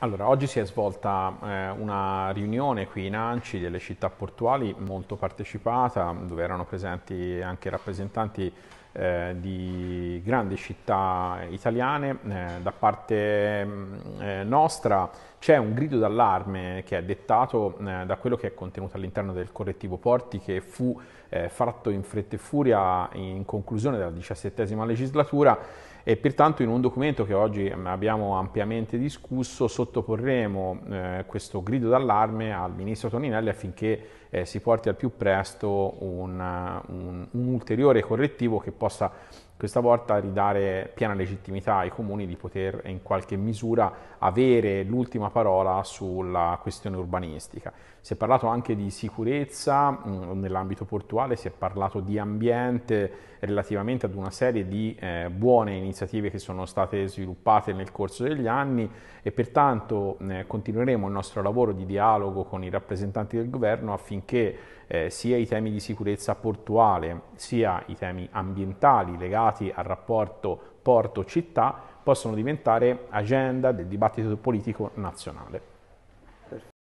Allora, oggi si è svolta eh, una riunione qui in Anci delle città portuali molto partecipata, dove erano presenti anche rappresentanti eh, di grandi città italiane, eh, da parte mm, eh, nostra c'è un grido d'allarme che è dettato eh, da quello che è contenuto all'interno del correttivo Porti che fu eh, fatto in fretta e furia in conclusione della diciassettesima legislatura e pertanto in un documento che oggi mm, abbiamo ampiamente discusso sottoporremo questo grido d'allarme al Ministro Toninelli affinché si porti al più presto un, un, un ulteriore correttivo che possa possa questa volta ridare piena legittimità ai comuni di poter in qualche misura avere l'ultima parola sulla questione urbanistica. Si è parlato anche di sicurezza mm, nell'ambito portuale, si è parlato di ambiente relativamente ad una serie di eh, buone iniziative che sono state sviluppate nel corso degli anni e pertanto eh, continueremo il nostro lavoro di dialogo con i rappresentanti del governo affinché eh, sia i temi di sicurezza portuale sia i temi ambientali legati legati al rapporto porto-città possono diventare agenda del dibattito politico nazionale.